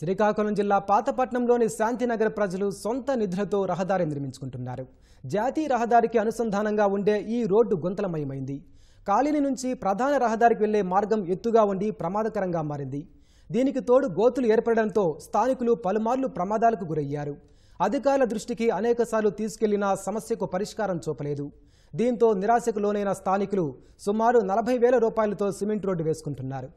శ్రీకాకుళం జిల్లా పాతపట్నంలోని శాంతినగర్ ప్రజలు సొంత నిధులతో రహదారి నిర్మించుకుంటున్నారు జాతీయ రహదారికి అనుసంధానంగా ఉండే ఈ రోడ్డు గుంతలమయమైంది కాలిని నుంచి ప్రధాన రహదారికి వెళ్లే మార్గం ఎత్తుగా ఉండి ప్రమాదకరంగా మారింది దీనికి తోడు గోతులు ఏర్పడడంతో స్థానికులు పలుమార్లు ప్రమాదాలకు గురయ్యారు అధికారుల దృష్టికి అనేకసార్లు తీసుకెళ్లినా సమస్యకు పరిష్కారం చూపలేదు దీంతో నిరాశకు లోనైన స్థానికులు సుమారు నలభై వేల రూపాయలతో సిమెంట్ రోడ్డు వేసుకుంటున్నారు